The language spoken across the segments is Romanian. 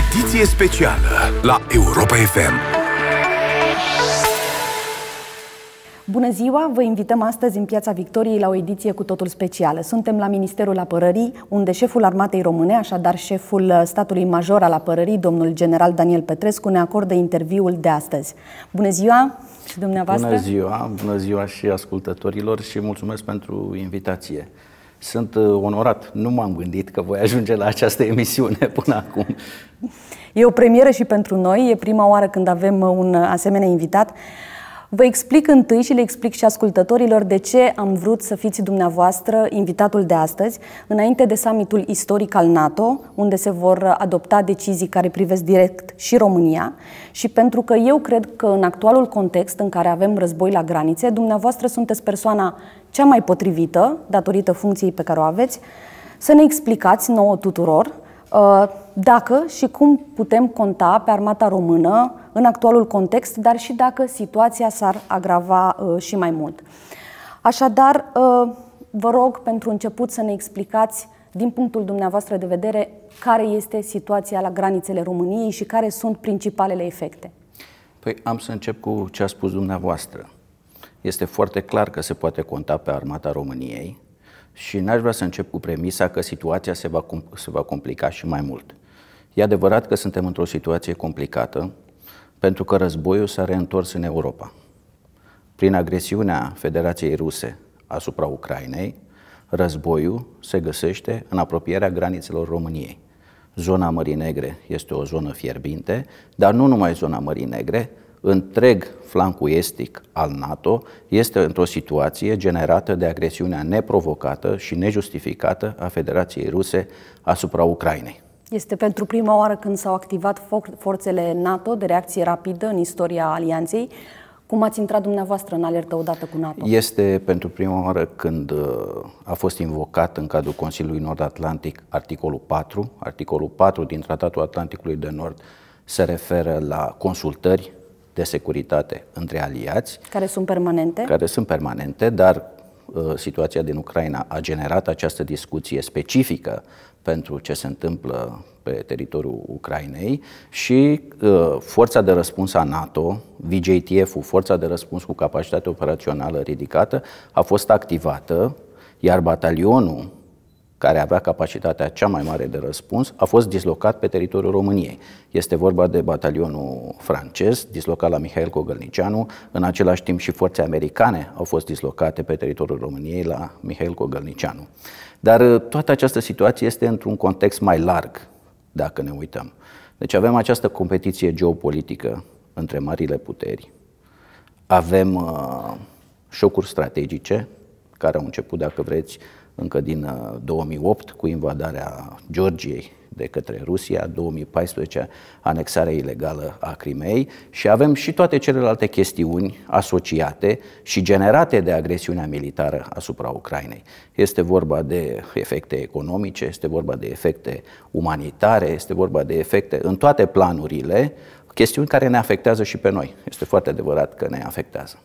Ediție specială la Europa FM. Bună ziua! Vă invităm astăzi în Piața Victoriei la o ediție cu totul specială. Suntem la Ministerul Apărării, unde șeful Armatei Române, așadar șeful uh, statului major al apărării, domnul general Daniel Petrescu, ne acordă interviul de astăzi. Bună ziua și dumneavoastră! Bună ziua! Bună ziua și ascultătorilor și mulțumesc pentru invitație. Sunt uh, onorat. Nu m-am gândit că voi ajunge la această emisiune până acum. E o premieră și pentru noi. E prima oară când avem uh, un uh, asemenea invitat. Vă explic întâi și le explic și ascultătorilor de ce am vrut să fiți dumneavoastră invitatul de astăzi, înainte de summitul istoric al NATO, unde se vor adopta decizii care privesc direct și România, și pentru că eu cred că în actualul context în care avem război la granițe, dumneavoastră sunteți persoana cea mai potrivită, datorită funcției pe care o aveți, să ne explicați nouă tuturor uh, dacă și cum putem conta pe armata română în actualul context, dar și dacă situația s-ar agrava uh, și mai mult. Așadar, uh, vă rog pentru început să ne explicați din punctul dumneavoastră de vedere, care este situația la granițele României și care sunt principalele efecte? Păi am să încep cu ce a spus dumneavoastră. Este foarte clar că se poate conta pe armata României și n-aș vrea să încep cu premisa că situația se va, se va complica și mai mult. E adevărat că suntem într-o situație complicată, pentru că războiul s-a reîntors în Europa. Prin agresiunea Federației Ruse asupra Ucrainei, războiul se găsește în apropierea granițelor României. Zona Mării Negre este o zonă fierbinte, dar nu numai zona Mării Negre, întreg flancul estic al NATO este într-o situație generată de agresiunea neprovocată și nejustificată a Federației Ruse asupra Ucrainei. Este pentru prima oară când s-au activat forțele NATO de reacție rapidă în istoria alianței. Cum ați intrat dumneavoastră în alertă odată cu NATO? Este pentru prima oară când uh, a fost invocat în cadrul Consiliului Nord-Atlantic articolul 4. Articolul 4 din Tratatul Atlanticului de Nord se referă la consultări de securitate între aliați. Care sunt permanente? Care sunt permanente, dar uh, situația din Ucraina a generat această discuție specifică pentru ce se întâmplă pe teritoriul Ucrainei și uh, forța de răspuns a NATO, VJTF-ul, forța de răspuns cu capacitate operațională ridicată, a fost activată, iar batalionul care avea capacitatea cea mai mare de răspuns, a fost dislocat pe teritoriul României. Este vorba de batalionul francez, dislocat la Mihail Cogălnicianu, în același timp și forțe americane au fost dislocate pe teritoriul României la Mihail Cogălnicianu. Dar uh, toată această situație este într-un context mai larg, dacă ne uităm. Deci avem această competiție geopolitică între marile puteri, avem uh, șocuri strategice, care au început, dacă vreți, încă din 2008 uh, cu invadarea Georgiei de către Rusia, 2014 anexarea ilegală a Crimei și avem și toate celelalte chestiuni asociate și generate de agresiunea militară asupra Ucrainei. Este vorba de efecte economice, este vorba de efecte umanitare, este vorba de efecte în toate planurile, chestiuni care ne afectează și pe noi. Este foarte adevărat că ne afectează.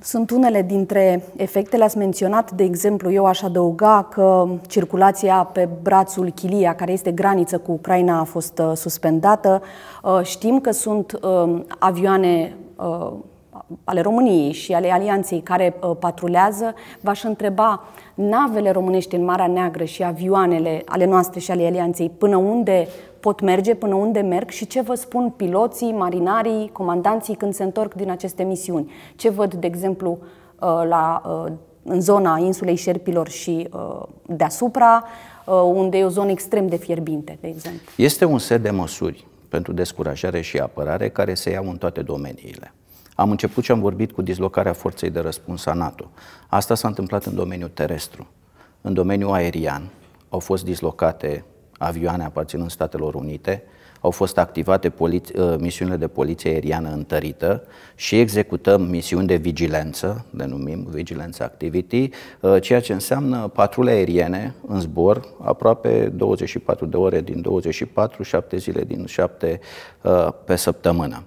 Sunt unele dintre efectele ați menționat, de exemplu, eu aș adăuga că circulația pe brațul Chilia, care este graniță cu Ucraina, a fost uh, suspendată. Uh, știm că sunt uh, avioane ale României și ale Alianței care uh, patrulează, v-aș întreba navele românești în Marea Neagră și avioanele ale noastre și ale Alianței până unde pot merge, până unde merg și ce vă spun piloții, marinarii, comandanții când se întorc din aceste misiuni. Ce văd, de exemplu, uh, la, uh, în zona insulei Șerpilor și deasupra, unde e o zonă extrem de fierbinte, de exemplu. Este un set de măsuri pentru descurajare și apărare care se iau în toate domeniile. Am început și am vorbit cu dislocarea forței de răspuns a NATO. Asta s-a întâmplat în domeniul terestru. În domeniul aerian au fost dislocate avioane aparținând Statelor Unite, au fost activate uh, misiunile de poliție aeriană întărită și executăm misiuni de vigilență, denumim Vigilance Activity, uh, ceea ce înseamnă patrule aeriene în zbor aproape 24 de ore din 24, 7 zile din 7 uh, pe săptămână.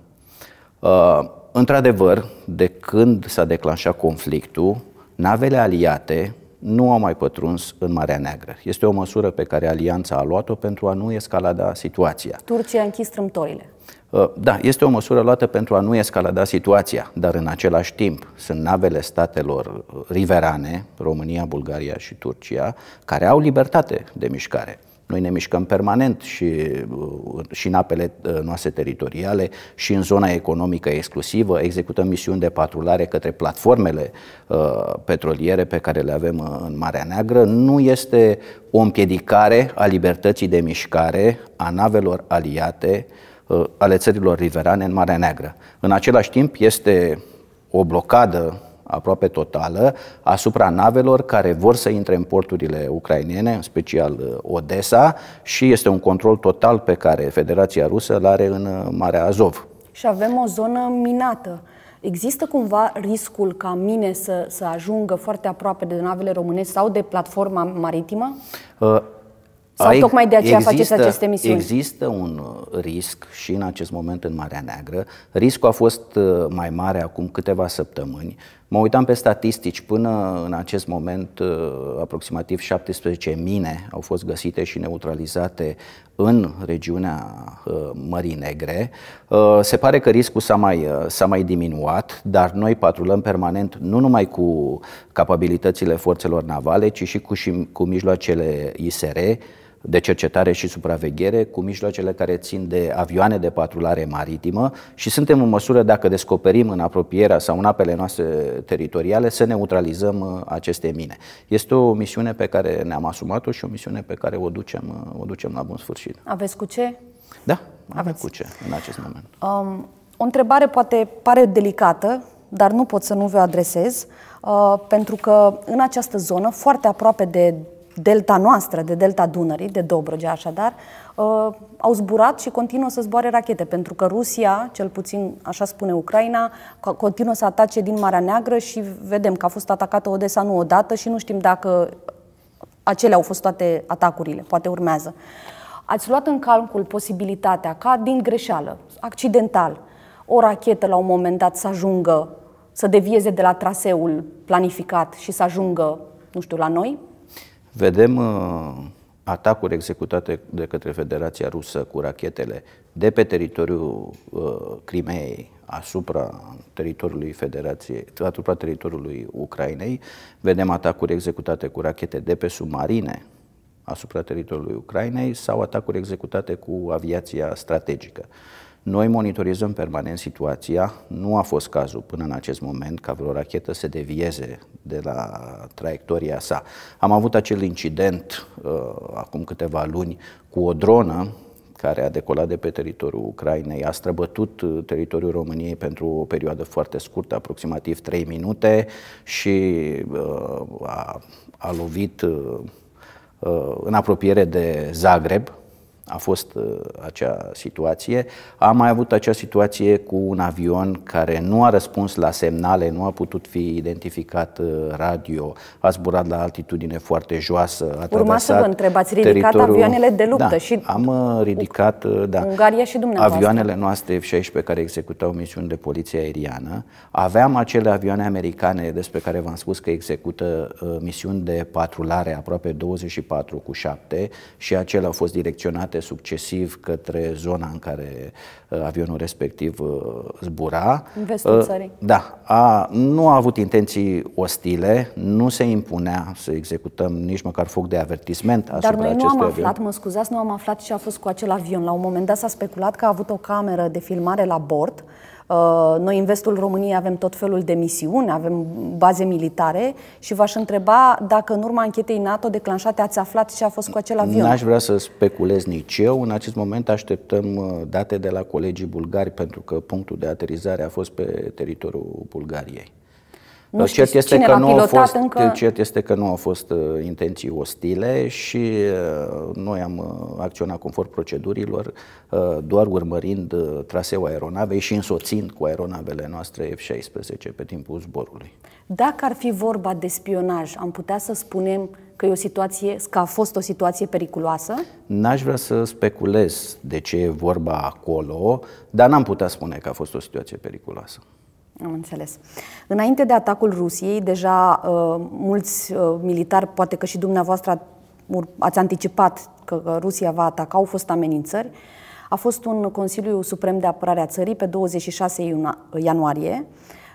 Într-adevăr, de când s-a declanșat conflictul, navele aliate nu au mai pătruns în Marea Neagră. Este o măsură pe care alianța a luat-o pentru a nu escalada situația. Turcia a închis strâmtorile. Uh, da, este o măsură luată pentru a nu escalada situația, dar în același timp sunt navele statelor uh, riverane, România, Bulgaria și Turcia, care au libertate de mișcare. Noi ne mișcăm permanent și, uh, și în apele uh, noastre teritoriale și în zona economică exclusivă, executăm misiuni de patrulare către platformele uh, petroliere pe care le avem în Marea Neagră. Nu este o împiedicare a libertății de mișcare a navelor aliate ale țărilor riverane în Marea Neagră. În același timp, este o blocadă aproape totală asupra navelor care vor să intre în porturile ucrainene, în special uh, Odessa, și este un control total pe care Federația Rusă îl are în uh, Marea Azov. Și avem o zonă minată. Există cumva riscul ca mine să, să ajungă foarte aproape de navele românești sau de platforma maritimă? Uh, sau tocmai de aceea există, faceți aceste misiuni? Există un uh, risc și în acest moment în Marea Neagră. Riscul a fost mai mare acum câteva săptămâni Mă uitam pe statistici, până în acest moment uh, aproximativ 17 mine au fost găsite și neutralizate în regiunea uh, Mării Negre. Uh, se pare că riscul s-a mai, s-a mai diminuat, dar noi patrulăm permanent nu numai cu capabilitățile forțelor navale, ci și cu, cu mijloacele ISR, de cercetare și supraveghere cu mijloacele care țin de avioane de patrulare maritimă și suntem în măsură, dacă descoperim în apropierea sau în apele noastre teritoriale, să neutralizăm uh, aceste mine. Este o misiune pe care ne-am asumat-o și o misiune pe care o ducem, uh, o ducem la bun sfârșit. Aveți cu ce? Da, avem Aveți. cu ce în acest moment. Um, o întrebare poate pare delicată, dar nu pot să nu vă adresez, uh, pentru că în această zonă, foarte aproape de delta noastră, de delta Dunării, de Dobrogea așadar, uh, au zburat și continuă să zboare rachete, pentru că Rusia, cel puțin așa spune Ucraina, continuă să atace din Marea Neagră și vedem că a fost atacată Odessa nu odată și nu știm dacă acelea au fost toate atacurile, poate urmează. Ați luat în calcul posibilitatea ca din greșeală, accidental, o rachetă la un moment dat să ajungă, să devieze de la traseul planificat și să ajungă, nu știu, la noi? Vedem uh, atacuri executate de către Federația Rusă cu rachetele de pe teritoriul uh, Crimeei asupra teritoriului Federației, asupra teritoriului Ucrainei. Vedem atacuri executate cu rachete de pe submarine asupra teritoriului Ucrainei sau atacuri executate cu aviația strategică. Noi monitorizăm permanent situația. Nu a fost cazul până în acest moment ca vreo rachetă să devieze de la traiectoria sa. Am avut acel incident uh, acum câteva luni cu o dronă care a decolat de pe teritoriul Ucrainei, a străbătut uh, teritoriul României pentru o perioadă foarte scurtă, aproximativ 3 minute, și uh, a, a lovit uh, uh în apropiere de Zagreb, a fost uh, acea situație. Am mai avut acea situație cu un avion care nu a răspuns la semnale, nu a putut fi identificat uh, radio, a zburat la altitudine foarte joasă, a Urma să vă întreb, ați ridicat teritoriul... avioanele de luptă da, și... am uh, ridicat, da, Ungaria și dumneavoastră. avioanele noastre F-16 care executau misiuni de poliție aeriană. Aveam acele avioane americane despre care v-am spus că execută uh, misiuni de patrulare aproape 24 cu 7 și acele au fost direcționate succesiv către zona în care uh, avionul respectiv uh, zbura. În vestul uh, țării. Da. A, nu a avut intenții ostile, nu se impunea să executăm nici măcar foc de avertisment asupra Dar noi nu am avion. aflat, mă scuzați, nu am aflat ce a fost cu acel avion. La un moment dat s-a speculat că a avut o cameră de filmare la bord Uh, noi în vestul României avem tot felul de misiuni, avem baze militare și v-aș întreba dacă în urma anchetei NATO declanșate ați aflat ce a fost cu acel avion. N-aș vrea să speculez nici eu. În acest moment așteptăm uh, date de la colegii bulgari pentru că punctul de aterizare a fost pe teritoriul Bulgariei. Nu știu cert este cine că nu a fost, încă... Cert este că nu au fost uh, intenții ostile și uh, noi am uh, acționat conform procedurilor, doar urmărind traseul aeronavei și însoțind cu aeronavele noastre F-16 pe timpul zborului. Dacă ar fi vorba de spionaj, am putea să spunem că e o situație, că a fost o situație periculoasă? N-aș vrea să speculez de ce e vorba acolo, dar n-am putea spune că a fost o situație periculoasă. Am înțeles. Înainte de atacul Rusiei, deja uh, mulți uh, militari, poate că și dumneavoastră ați anticipat că, că Rusia va ataca, au fost amenințări. A fost un Consiliu Suprem de Apărare a țării pe 26 uh, ianuarie.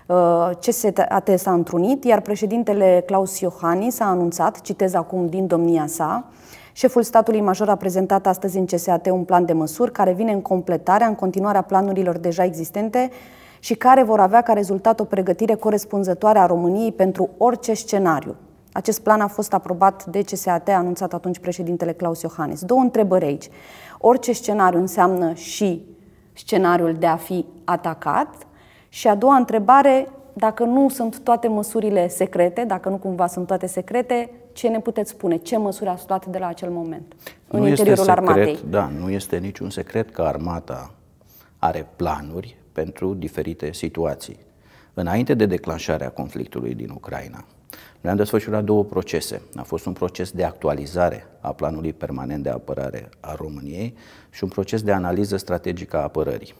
Uh, CSAT s-a întrunit, iar președintele Claus Iohannis a anunțat, citez acum din domnia sa, Șeful statului major a prezentat astăzi în CSAT un plan de măsuri care vine în completarea, în continuarea planurilor deja existente și care vor avea ca rezultat o pregătire corespunzătoare a României pentru orice scenariu. Acest plan a fost aprobat de CSAT, a anunțat atunci președintele Claus Iohannis. Două întrebări aici. Orice scenariu înseamnă și scenariul de a fi atacat și a doua întrebare, dacă nu sunt toate măsurile secrete, dacă nu cumva sunt toate secrete, ce ne puteți spune? Ce măsuri ați luat de la acel moment în nu interiorul este secret, armatei? Da, nu este niciun secret că armata are planuri pentru diferite situații. Înainte de declanșarea conflictului din Ucraina, noi am desfășurat două procese. A fost un proces de actualizare a planului permanent de apărare a României și un proces de analiză strategică a apărării.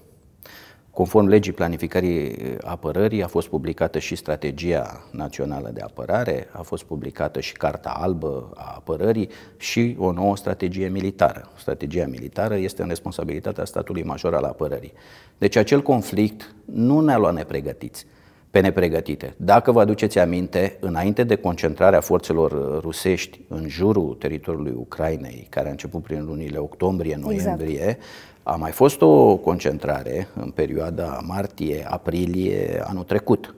Conform legii planificării eh, apărării a fost publicată și strategia națională de apărare, a fost publicată și carta albă a apărării și o nouă strategie militară. Strategia militară este în responsabilitatea statului major al apărării. Deci acel conflict nu ne-a luat nepregătiți pe nepregătite. Dacă vă aduceți aminte, înainte de concentrarea forțelor eh, rusești în jurul teritoriului Ucrainei, care a început prin lunile octombrie-noiembrie, exact. A mai fost o concentrare în perioada martie-aprilie anul trecut.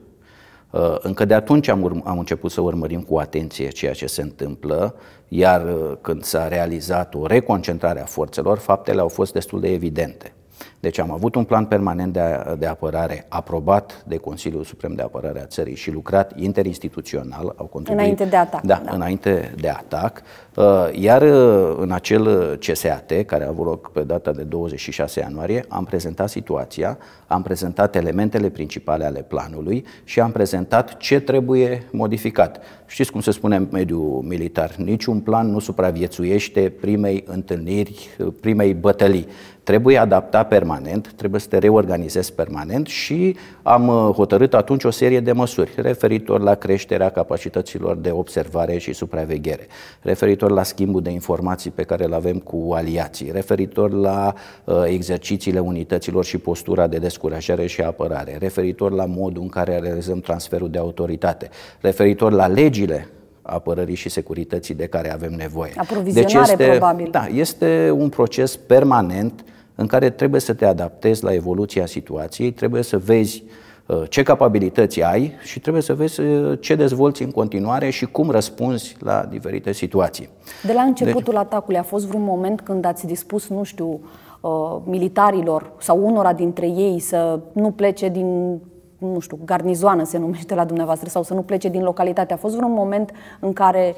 Uh, încă de atunci am, am început să urmărim cu atenție ceea ce se întâmplă, iar uh, când s-a realizat o reconcentrare a forțelor, faptele au fost destul de evidente. Deci am avut un plan permanent de, de apărare aprobat de Consiliul Suprem de Apărare a țării și lucrat interinstituțional. Au contribuit, înainte de atac. Da, da, înainte de atac. Uh, iar uh, în acel CSAT, care a avut loc pe data de 26 ianuarie, am prezentat situația, am prezentat elementele principale ale planului și am prezentat ce trebuie modificat. Știți cum se spune în mediul militar, niciun plan nu supraviețuiește primei întâlniri, uh, primei bătălii. Trebuie adaptat permanent, trebuie să te reorganizezi permanent și am uh, hotărât atunci o serie de măsuri referitor la creșterea capacităților de observare și supraveghere, referitor la schimbul de informații pe care le avem cu aliații, referitor la uh, exercițiile unităților și postura de descurajare și apărare, referitor la modul în care realizăm transferul de autoritate, referitor la legile apărării și securității de care avem nevoie. Aprovizionare, deci este, probabil. Da, este un proces permanent uh, în care trebuie să te adaptezi la evoluția situației, trebuie să vezi uh, ce capabilități ai și trebuie să vezi uh, ce dezvolți în continuare și cum răspunzi la diferite situații. De la începutul deci, atacului a fost vreun moment când ați dispus, nu știu, uh, militarilor sau unora dintre ei să nu plece din nu știu, garnizoană se numește la dumneavoastră, sau să nu plece din localitate. A fost vreun moment în care,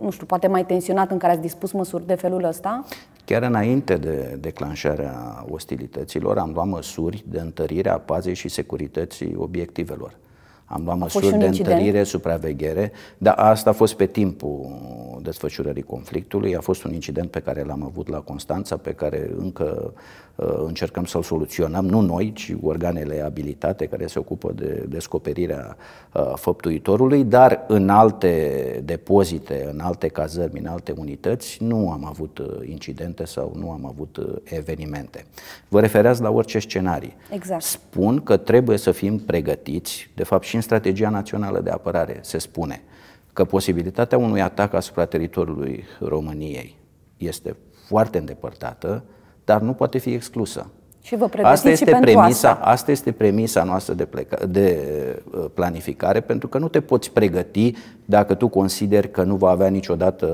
nu știu, poate mai tensionat, în care ați dispus măsuri de felul ăsta? Chiar înainte de declanșarea ostilităților am luat măsuri de întărire a pazei și securității obiectivelor. Am luat a măsuri de întărire, supraveghere, dar asta a fost pe timpul desfășurării conflictului. A fost un incident pe care l-am avut la Constanța, pe care încă uh, încercăm să-l soluționăm, nu noi, ci organele abilitate care se ocupă de descoperirea uh, făptuitorului, dar în alte depozite, în alte cazări, în alte unități, nu am avut uh, incidente sau nu am avut uh, evenimente. Vă refereați la orice scenarii. Exact. Spun că trebuie să fim pregătiți, de fapt și și în strategia națională de apărare se spune că posibilitatea unui atac asupra teritoriului României este foarte îndepărtată, dar nu poate fi exclusă. Și vă asta este și premisa, asta. asta este premisa noastră de, pleca, de uh, planificare, pentru că nu te poți pregăti dacă tu consideri că nu va avea niciodată,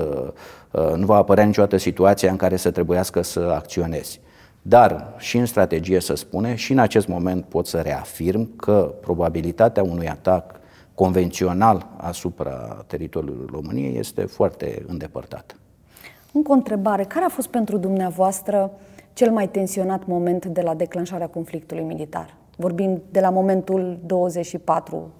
uh, nu va apărea niciodată situația în care să trebuiască să acționezi. Dar și în strategie să spune, și în acest moment pot să reafirm că probabilitatea unui atac convențional asupra teritoriului României este foarte îndepărtată. Încă o întrebare. Care a fost pentru dumneavoastră cel mai tensionat moment de la declanșarea conflictului militar? Vorbim de la momentul 24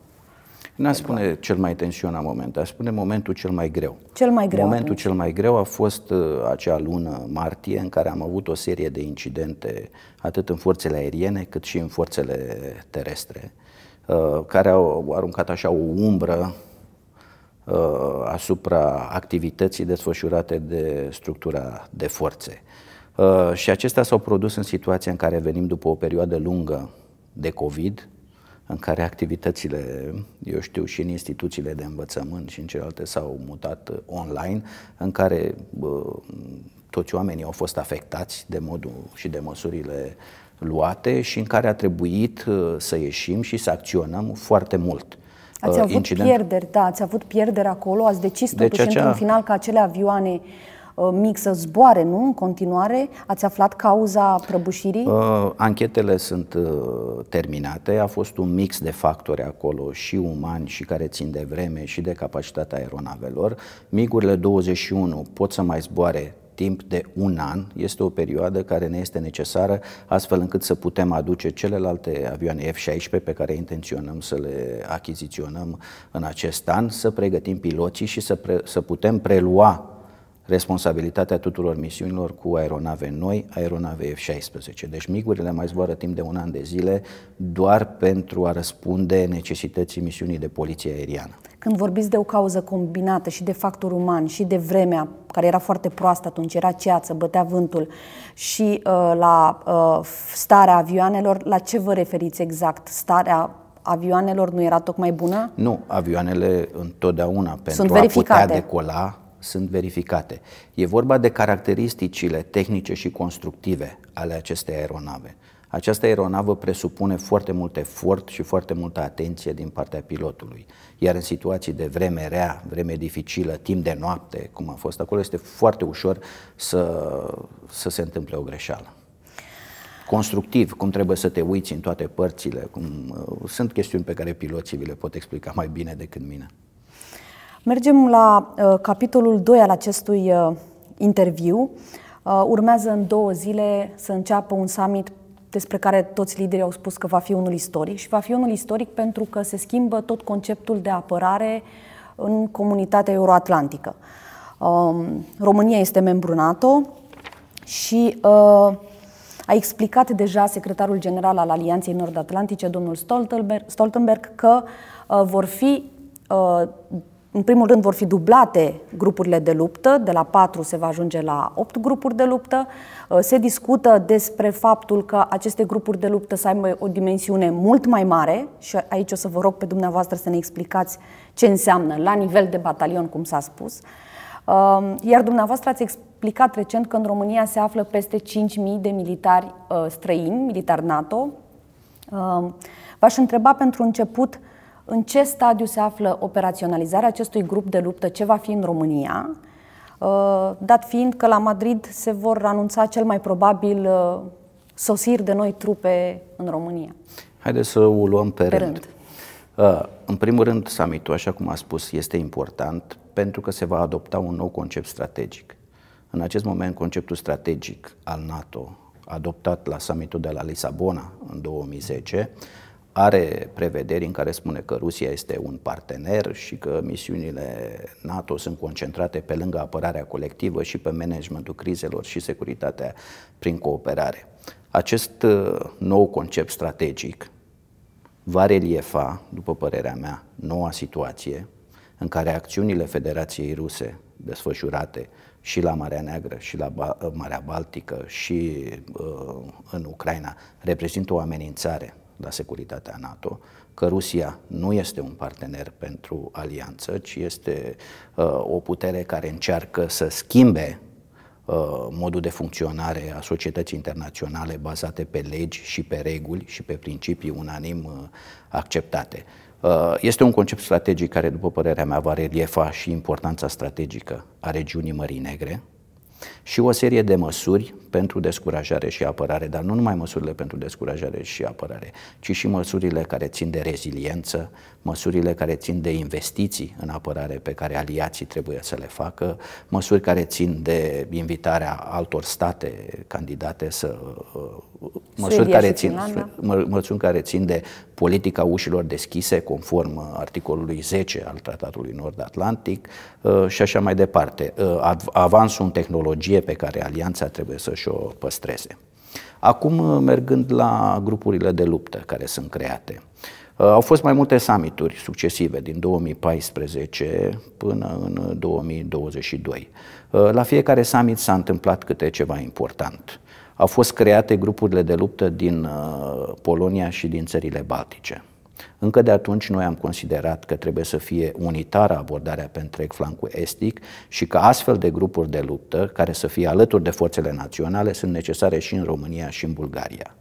N-a exact. spune cel mai tensionat moment, a spune momentul cel mai greu. Cel mai greu. Momentul atunci. cel mai greu a fost uh, acea lună martie în care am avut o serie de incidente atât în forțele aeriene cât și în forțele terestre, uh, care au aruncat așa o umbră uh, asupra activității desfășurate de structura de forțe. Și acestea s-au produs în situația în care venim după o perioadă lungă de COVID, în care activitățile, eu știu, și în instituțiile de învățământ și în celelalte s-au mutat uh, online, în care uh, toți oamenii au fost afectați de modul și de măsurile luate și în care a trebuit uh, să ieșim și să acționăm foarte mult. Ați avut incident. pierderi, da, ați avut pierderi acolo, ați decis deci totuși deci acea... într-un final ca acele avioane Uh, mic să zboare, nu? În continuare, ați aflat cauza prăbușirii? Uh, anchetele sunt uh, terminate. A fost un mix de factori acolo, și umani, și care țin de vreme, și de capacitatea aeronavelor. Migurile 21 pot să mai zboare timp de un an, este o perioadă care ne este necesară astfel încât să putem aduce celelalte avioane F-16 pe care intenționăm să le achiziționăm în acest an, să pregătim piloții și să, pre- să putem prelua responsabilitatea tuturor misiunilor cu aeronave noi, aeronave F-16. Deci migurile mai zboară timp de un an de zile doar pentru a răspunde necesității misiunii de poliție aeriană. Când vorbiți de o cauză combinată și de factor uman și de vremea care era foarte proastă atunci, era ceață, bătea vântul și uh, la uh, starea avioanelor, la ce vă referiți exact? Starea avioanelor nu era tocmai bună? Nu, avioanele întotdeauna pentru Sunt verificate. a putea decola sunt verificate. E vorba de caracteristicile tehnice și constructive ale acestei aeronave. Această aeronavă presupune foarte mult efort și foarte multă atenție din partea pilotului. Iar în situații de vreme rea, vreme dificilă, timp de noapte, cum a fost acolo, este foarte ușor să, să se întâmple o greșeală. Constructiv, cum trebuie să te uiți în toate părțile, cum, uh, sunt chestiuni pe care piloții vi le pot explica mai bine decât mine. Mergem la uh, capitolul 2 al acestui uh, interviu. Uh, urmează în două zile să înceapă un summit despre care toți liderii au spus că va fi unul istoric și va fi unul istoric pentru că se schimbă tot conceptul de apărare în comunitatea euroatlantică. Uh, România este membru NATO și uh, a explicat deja secretarul general al Alianței Nord-Atlantice, domnul Stoltenberg, Stoltenberg că uh, vor fi uh, în primul rând vor fi dublate grupurile de luptă, de la 4 se va ajunge la 8 grupuri de luptă. Uh, se discută despre faptul că aceste grupuri de luptă să aibă o dimensiune mult mai mare și aici o să vă rog pe dumneavoastră să ne explicați ce înseamnă la nivel de batalion, cum s-a spus. Uh, iar dumneavoastră ați explicat recent că în România se află peste 5.000 de militari uh, străini, militari NATO. V-aș întreba pentru început, în ce stadiu se află operaționalizarea acestui grup de luptă, ce va fi în România, uh, dat fiind că la Madrid se vor anunța cel mai probabil uh, sosiri de noi trupe în România. Haideți să o luăm pe, pe rând. rând. Uh, în primul rând, summitul, așa cum a spus, este important pentru că se va adopta un nou concept strategic. În acest moment, conceptul strategic al NATO, adoptat la summitul de la Lisabona în 2010, are prevederi în care spune că Rusia este un partener și că misiunile NATO sunt concentrate pe lângă apărarea colectivă și pe managementul crizelor și securitatea prin cooperare. Acest uh, nou concept strategic va reliefa, după părerea mea, noua situație în care acțiunile Federației Ruse desfășurate și la Marea Neagră, și la ba- Marea Baltică, și uh, în Ucraina, reprezintă o amenințare la da, securitatea NATO, că Rusia nu este un partener pentru alianță, ci este uh, o putere care încearcă să schimbe uh, modul de funcționare a societății internaționale bazate pe legi și pe reguli și pe principii unanim uh, acceptate. Uh, este un concept strategic care, după părerea mea, va reliefa și importanța strategică a regiunii Mării Negre, și o serie de măsuri pentru descurajare și apărare, dar nu numai măsurile pentru descurajare și apărare, ci și măsurile care țin de reziliență, măsurile care țin de investiții în apărare pe care aliații trebuie să le facă, măsuri care țin de invitarea altor state candidate să uh, măsuri care țin mă, măsuri care țin de politica ușilor deschise conform articolului 10 al Tratatului Nord-Atlantic uh, și așa mai departe. Uh, avansul în tehnologie strategie pe care alianța trebuie să și-o păstreze. Acum, uh, mergând la grupurile de luptă care sunt create, uh, au fost mai multe summituri succesive din 2014 până în 2022. Uh, la fiecare summit s-a întâmplat câte ceva important. Au fost create grupurile de luptă din Polonia și din țările Baltice. Încă de atunci noi am considerat că trebuie să fie unitară abordarea pe întreg flancul estic și că astfel de grupuri de luptă, care să fie alături de forțele naționale, sunt necesare și în România și în Bulgaria.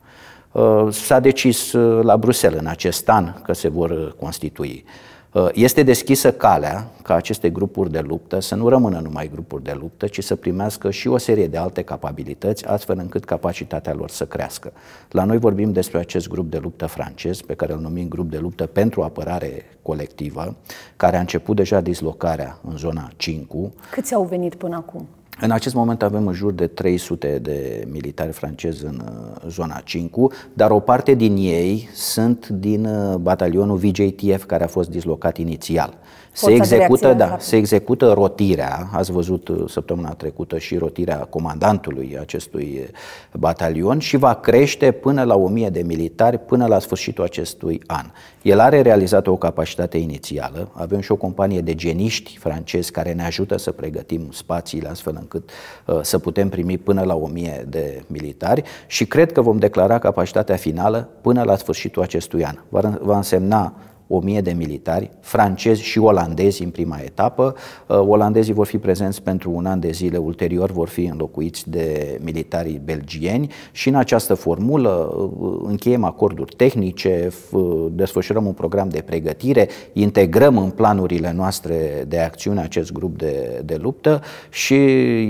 Uh, s-a decis uh, la Bruxelles în acest an că se vor uh, constitui. Uh, este deschisă calea ca aceste grupuri de luptă să nu rămână numai grupuri de luptă, ci să primească și o serie de alte capabilități, astfel încât capacitatea lor să crească. La noi vorbim despre acest grup de luptă francez, pe care îl numim grup de luptă pentru apărare colectivă, care a început deja dislocarea în zona 5. Câți au venit până acum? În acest moment avem în jur de 300 de militari francezi în uh, zona 5, dar o parte din ei sunt din uh, batalionul VJTF care a fost dislocat inițial se execută, da, se execută rotirea, ați văzut uh, săptămâna trecută și rotirea comandantului acestui uh, batalion și va crește până la 1000 de militari până la sfârșitul acestui an. El are realizat o capacitate inițială, avem și o companie de geniști francezi care ne ajută să pregătim spațiile astfel încât uh, să putem primi până la 1000 de militari și cred că vom declara capacitatea finală până la sfârșitul acestui an. Va, va însemna 1000 de militari, francezi și olandezi în prima etapă. Uh, olandezii vor fi prezenți pentru un an de zile, ulterior vor fi înlocuiți de militarii belgieni și în această formulă uh, încheiem acorduri tehnice, uh, desfășurăm un program de pregătire, integrăm în planurile noastre de acțiune acest grup de, de luptă și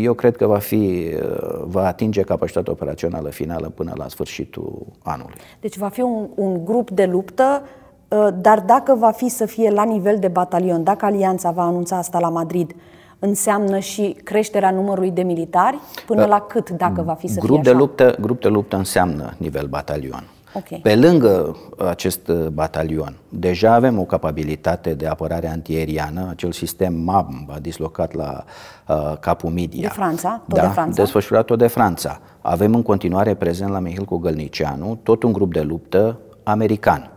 eu cred că va, fi, va atinge capacitatea operațională finală până la sfârșitul anului. Deci va fi un, un grup de luptă Uh, dar dacă va fi să fie la nivel de batalion, dacă Alianța va anunța asta la Madrid, înseamnă și creșterea numărului de militari? Până da. la cât, dacă va fi să grup fie așa? De luptă, grup de luptă înseamnă nivel batalion. Okay. Pe lângă acest uh, batalion, deja avem o capabilitate de apărare antieriană, acel sistem a dislocat la uh, capul Midia. De Franța? Tot da, de Franța? desfășurat tot de Franța. Avem în continuare prezent la Mihil cu Gălnicianu tot un grup de luptă american.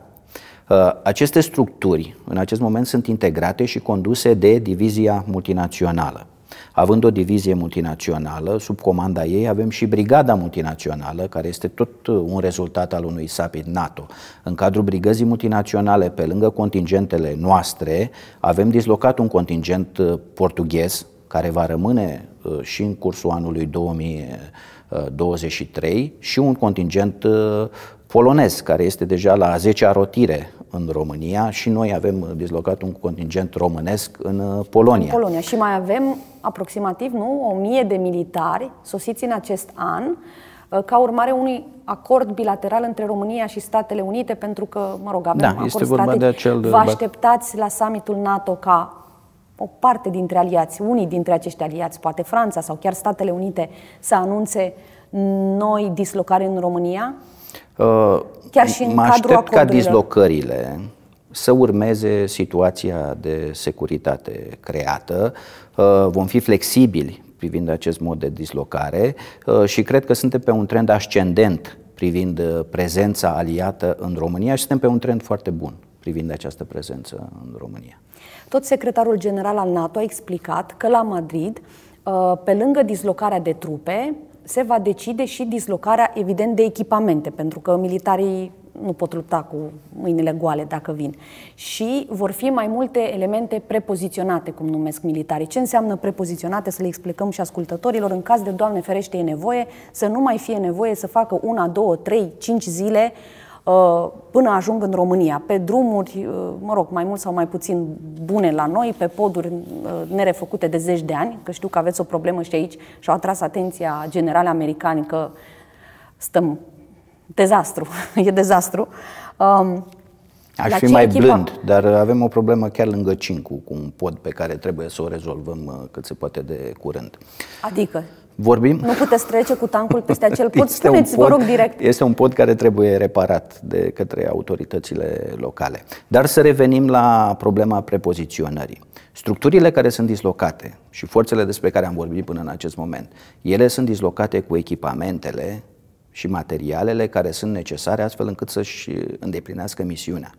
Uh, aceste structuri în acest moment sunt integrate și conduse de divizia multinațională. Având o divizie multinațională, sub comanda ei avem și brigada multinațională, care este tot uh, un rezultat al unui SAPID NATO. În cadrul brigăzii multinaționale, pe lângă contingentele noastre, avem dislocat un contingent uh, portughez, care va rămâne și în cursul anului 2023 și un contingent polonez, care este deja la 10-a rotire în România și noi avem dislocat un contingent românesc în uh, Polonia. În Polonia și mai avem aproximativ nu, o mie de militari sosiți în acest an uh, ca urmare unui acord bilateral între România și Statele Unite, pentru că, mă rog, avem da, acord este vorba de acel... Vă așteptați la summitul NATO ca o parte dintre aliați, unii dintre acești aliați, poate Franța sau chiar Statele Unite, să anunțe noi dislocare în România? Uh, Chiar și în mă aștept ca dislocările să urmeze situația de securitate creată. Uh, vom fi flexibili privind acest mod de dislocare uh, și cred că suntem pe un trend ascendent privind prezența aliată în România și suntem pe un trend foarte bun privind această prezență în România. Tot secretarul general al NATO a explicat că la Madrid, pe lângă dislocarea de trupe, se va decide și dislocarea, evident, de echipamente, pentru că militarii nu pot lupta cu mâinile goale dacă vin. Și vor fi mai multe elemente prepoziționate, cum numesc militarii. Ce înseamnă prepoziționate, să le explicăm și ascultătorilor, în caz de, Doamne ferește, e nevoie, să nu mai fie nevoie să facă una, două, trei, cinci zile uh, Uh, până ajung în România, pe drumuri, uh, mă rog, mai mult sau mai puțin bune la noi, pe poduri uh, nerefăcute de zeci de ani, că știu că aveți o problemă și aici și-au atras atenția generală americani că stăm dezastru, e dezastru. Um, Aș la fi mai echipa? blând, dar avem o problemă chiar lângă Cincu, cu un pod pe care trebuie să o rezolvăm cât se poate de curând. Adică? vorbim. Nu puteți trece cu tancul peste acel pod, este spuneți, pod, vă rog direct. Este un pod care trebuie reparat de către autoritățile locale. Dar să revenim la problema prepoziționării. Structurile care sunt dislocate și forțele despre care am vorbit până în acest moment, ele sunt dislocate cu echipamentele și materialele care sunt necesare astfel încât să-și îndeplinească misiunea.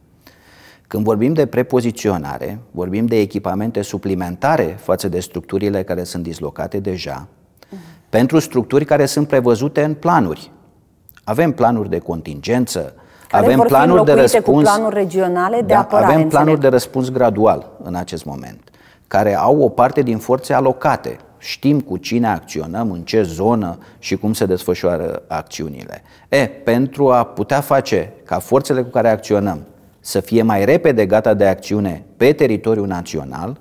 Când vorbim de prepoziționare, vorbim de echipamente suplimentare față de structurile care sunt dislocate deja, pentru structuri care sunt prevăzute în planuri. Avem planuri de contingență, care avem planuri de răspuns. planuri regionale de da, apărare, avem planuri înțeleg. de răspuns gradual în acest moment, care au o parte din forțe alocate. Știm cu cine acționăm, în ce zonă și cum se desfășoară acțiunile. E, pentru a putea face ca forțele cu care acționăm să fie mai repede gata de acțiune pe teritoriul național,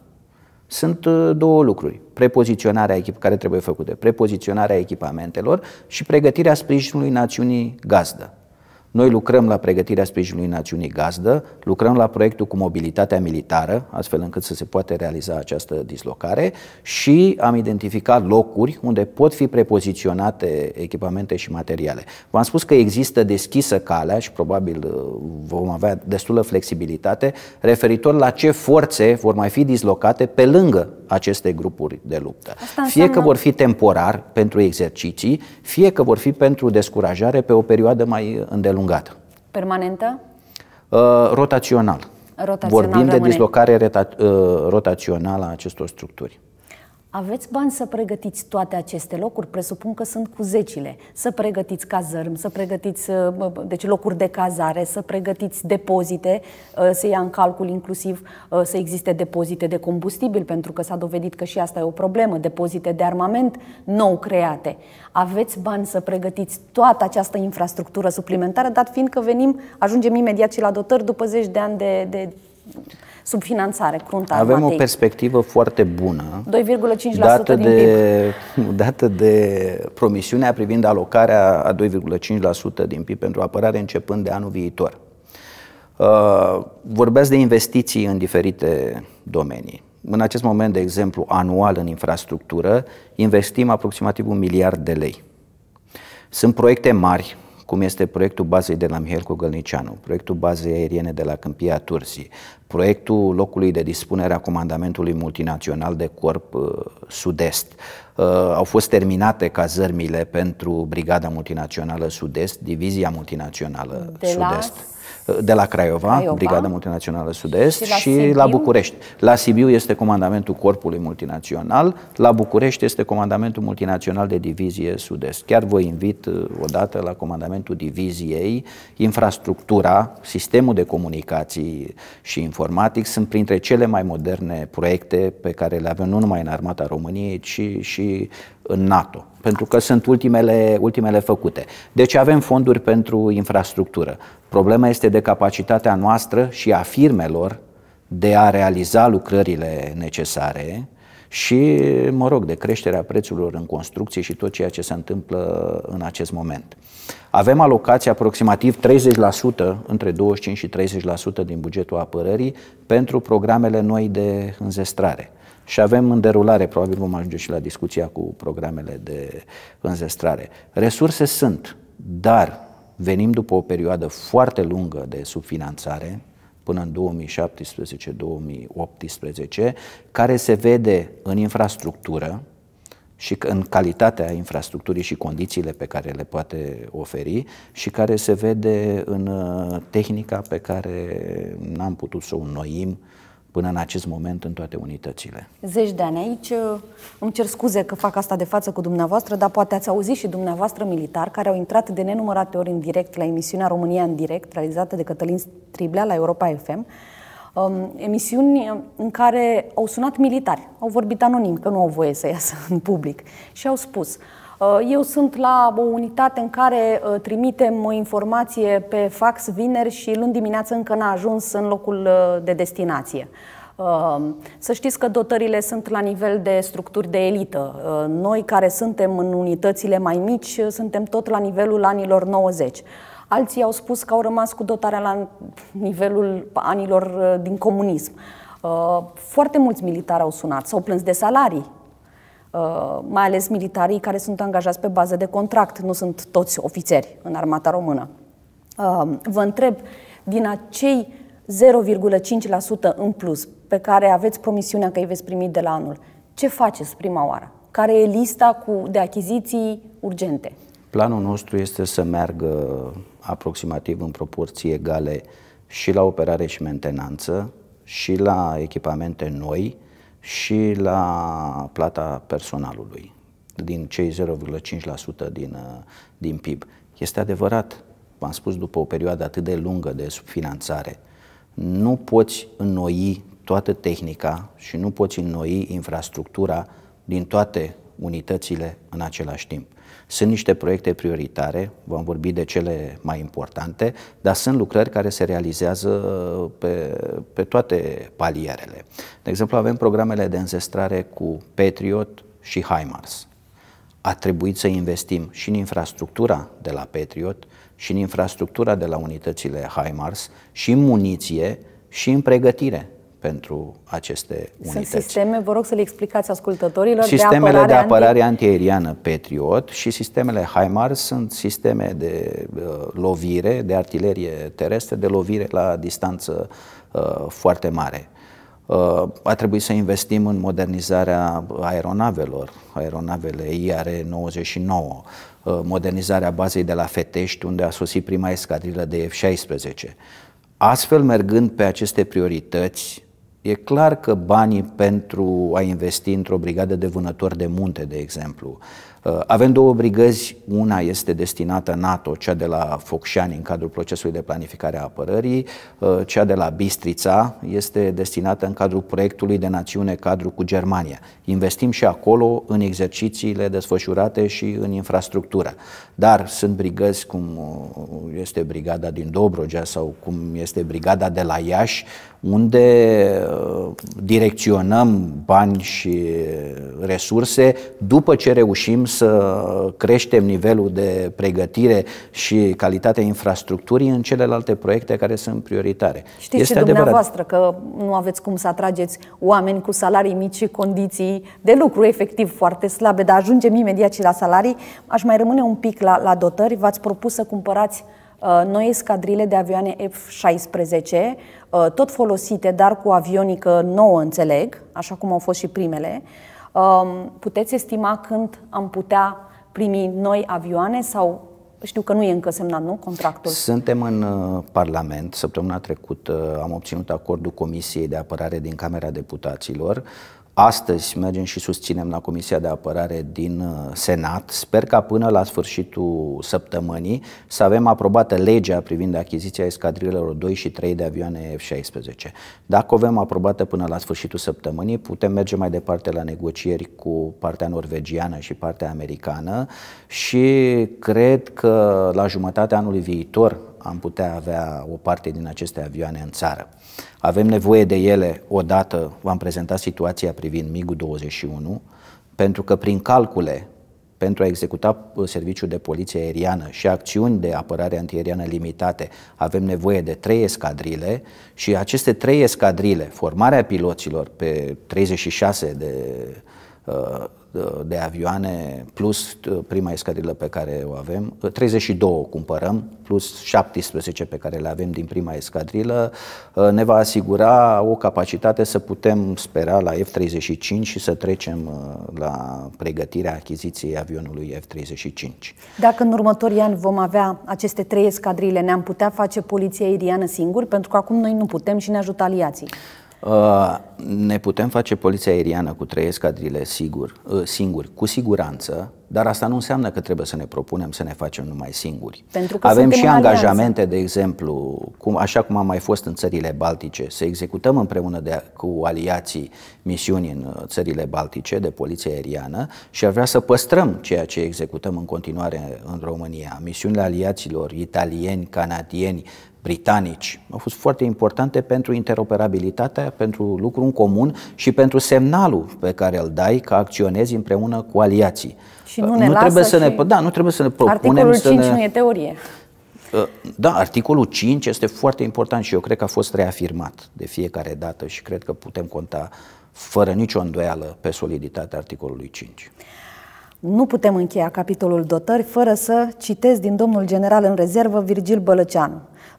sunt uh, două lucruri. Prepoziționarea echip care trebuie făcute, prepoziționarea echipamentelor și pregătirea sprijinului națiunii gazdă. Noi lucrăm la pregătirea sprijinului națiunii gazdă, lucrăm la proiectul cu mobilitatea militară, astfel încât să se poate realiza această dislocare și am identificat locuri unde pot fi prepoziționate echipamente și materiale. V-am spus că există deschisă calea și probabil uh, vom avea destulă flexibilitate referitor la ce forțe vor mai fi dislocate pe lângă aceste grupuri de luptă. Asta înseamnă... fie că vor fi temporar pentru exerciții, fie că vor fi pentru descurajare pe o perioadă mai îndelungată îndelungată. Permanentă? Uh, rotațional. Rotațional Vorbim rămâne. de dislocare rota, uh, rotațională a acestor structuri. Aveți bani să pregătiți toate aceste locuri? Presupun că sunt cu zecile. Să pregătiți cazărmi, să pregătiți uh, deci locuri de cazare, să pregătiți depozite, uh, să ia în calcul inclusiv uh, să existe depozite de combustibil, pentru că s-a dovedit că și asta e o problemă, depozite de armament nou create. Aveți bani să pregătiți toată această infrastructură suplimentară, dat fiind că venim, ajungem imediat și la dotări după zeci de ani de, de subfinanțare cruntă Avem armatei. o perspectivă foarte bună, 2,5% dată din de, PIB. dată de promisiunea privind alocarea a 2,5% din PIB pentru apărare începând de anul viitor. Uh, vorbeați de investiții în diferite domenii. În acest moment, de exemplu, anual în infrastructură, investim aproximativ un miliard de lei. Sunt proiecte mari, cum este proiectul bazei de la Mihail Cogălnicianu, proiectul bazei aeriene de la Câmpia Tursii, proiectul locului de dispunere a comandamentului multinațional de corp uh, sud-est. Uh, au fost terminate cazărmile pentru Brigada Multinațională Sud-Est, Divizia Multinațională de Sud-Est de la Craiova, Craiova. Brigada Multinațională Sud-Est, și, la, și Sibiu? la București. La Sibiu este comandamentul Corpului Multinațional, la București este comandamentul Multinațional de Divizie Sud-Est. Chiar vă invit uh, odată la comandamentul Diviziei. Infrastructura, sistemul de comunicații și informatic sunt printre cele mai moderne proiecte pe care le avem nu numai în Armata României, ci și în NATO pentru că sunt ultimele, ultimele făcute. Deci avem fonduri pentru infrastructură. Problema este de capacitatea noastră și a firmelor de a realiza lucrările necesare și, mă rog, de creșterea prețurilor în construcții și tot ceea ce se întâmplă în acest moment. Avem alocații aproximativ 30%, între 25 și 30% din bugetul apărării pentru programele noi de înzestrare și avem în derulare, probabil vom ajunge și la discuția cu programele de înzestrare. Resurse sunt, dar venim după o perioadă foarte lungă de subfinanțare, până în 2017-2018, care se vede în infrastructură și în calitatea infrastructurii și condițiile pe care le poate oferi și care se vede în uh, tehnica pe care n-am putut să o înnoim până în acest moment în toate unitățile. Zeci de ani aici. Îmi cer scuze că fac asta de față cu dumneavoastră, dar poate ați auzit și dumneavoastră militar care au intrat de nenumărate ori în direct la emisiunea România în direct, realizată de Cătălin Striblea la Europa FM, um, emisiuni în care au sunat militari, au vorbit anonim, că nu au voie să iasă în public și au spus – Uh, eu sunt la o unitate în care uh, trimitem o informație pe fax vineri și luni dimineață încă n-a ajuns în locul uh, de destinație. Să știți că dotările sunt la nivel de structuri de elită. Noi care suntem în unitățile mai mici suntem tot la nivelul anilor 90. Alții au spus că au rămas cu dotarea la nivelul anilor din comunism. Foarte mulți militari au sunat, s-au plâns de salarii Uh, mai ales militarii care sunt angajați pe bază de contract, nu sunt toți ofițeri în armata română. Uh, vă întreb, din acei 0,5% în plus pe care aveți promisiunea că îi veți primi de la anul, ce faceți prima oară? Care e lista cu, de achiziții urgente? Planul nostru este să meargă aproximativ în proporții egale și la operare și mentenanță, și la echipamente noi, și la plata personalului din cei 0,5% din, uh, din PIB. Este adevărat, v-am spus, după o perioadă atât de lungă de subfinanțare, nu poți înnoi toată tehnica și nu poți înnoi infrastructura din toate unitățile în același timp. Sunt niște proiecte prioritare, vom vorbi de cele mai importante, dar sunt lucrări care se realizează uh, pe, pe toate palierele. De exemplu, avem programele de înzestrare cu Patriot și HIMARS. A trebuit să investim și în infrastructura de la Patriot, și în infrastructura de la unitățile HIMARS, și în muniție, și în pregătire pentru aceste unități. Sunt sisteme, vă rog să le explicați ascultătorilor, Sistemele de apărare, de apărare anti... antiaeriană Patriot și sistemele HIMARS sunt sisteme de uh, lovire, de artilerie terestră, de lovire la distanță uh, foarte mare. Uh, a trebuit să investim în modernizarea aeronavelor, aeronavele IR-99, uh, modernizarea bazei de la Fetești, unde a sosit prima escadrilă de F-16. Astfel, mergând pe aceste priorități, E clar că banii pentru a investi într-o brigadă de vânători de munte, de exemplu, uh, avem două brigăzi, una este destinată NATO, cea de la Focșani în cadrul procesului de planificare a apărării, uh, cea de la Bistrița este destinată în cadrul proiectului de națiune cadru cu Germania. Investim și acolo în exercițiile desfășurate și în infrastructură. Dar sunt brigăzi cum uh, este brigada din Dobrogea sau cum este brigada de la Iași, unde uh, direcționăm bani și resurse după ce reușim să creștem nivelul de pregătire și calitatea infrastructurii în celelalte proiecte care sunt prioritare. Știți este și adevărat. dumneavoastră că nu aveți cum să atrageți oameni cu salarii mici și condiții de lucru efectiv foarte slabe, dar ajungem imediat și la salarii. Aș mai rămâne un pic la, la dotări. V-ați propus să cumpărați uh, noi escadrile de avioane F-16. Uh, tot folosite, dar cu avionică nouă, înțeleg, așa cum au fost și primele. Um, puteți estima când am putea primi noi avioane sau știu că nu e încă semnat, nu, contractul? Suntem în uh, Parlament. Săptămâna trecută uh, am obținut acordul Comisiei de Apărare din Camera Deputaților Astăzi mergem și susținem la Comisia de Apărare din uh, Senat. Sper ca până la sfârșitul săptămânii să avem aprobată legea privind achiziția escadrilor 2 și 3 de avioane F-16. Dacă o avem aprobată până la sfârșitul săptămânii, putem merge mai departe la negocieri cu partea norvegiană și partea americană și cred că la jumătatea anului viitor am putea avea o parte din aceste avioane în țară. Avem nevoie de ele odată, v-am prezentat situația privind mig 21, pentru că prin calcule pentru a executa uh, serviciul de poliție aeriană și acțiuni de apărare antieriană limitate, avem nevoie de trei escadrile și aceste trei escadrile, formarea piloților pe 36 de uh, de avioane, plus prima escadrilă pe care o avem, 32 cumpărăm, plus 17 pe care le avem din prima escadrilă, uh, ne va asigura o capacitate să putem spera la F-35 și să trecem uh, la pregătirea achiziției avionului F-35. Dacă în următorii ani vom avea aceste trei escadrile, ne-am putea face poliția aeriană singur? Pentru că acum noi nu putem și ne ajută aliații. Uh, ne putem face poliția aeriană cu trei escadrile sigur, uh, singuri, cu siguranță, dar asta nu înseamnă că trebuie să ne propunem să ne facem numai singuri. Pentru că Avem și angajamente, de exemplu, cum, așa cum am mai fost în țările baltice, să executăm împreună de, cu aliații misiuni în uh, țările baltice de poliție aeriană și ar vrea să păstrăm ceea ce executăm în continuare în România. Misiunile aliaților italieni, canadieni, britanici au fost foarte importante pentru interoperabilitatea, pentru lucru în comun și pentru semnalul pe care îl dai că acționezi împreună cu aliații. Și uh, nu ne nu trebuie să ne, da, nu trebuie să ne propunem articolul 5 să ne... nu e teorie. Uh, da, articolul 5 este foarte important și eu cred că a fost reafirmat de fiecare dată și cred că putem conta fără nicio îndoială pe soliditatea articolului 5. Nu putem încheia capitolul dotări fără să citesc din domnul general în rezervă Virgil Bălăceanu.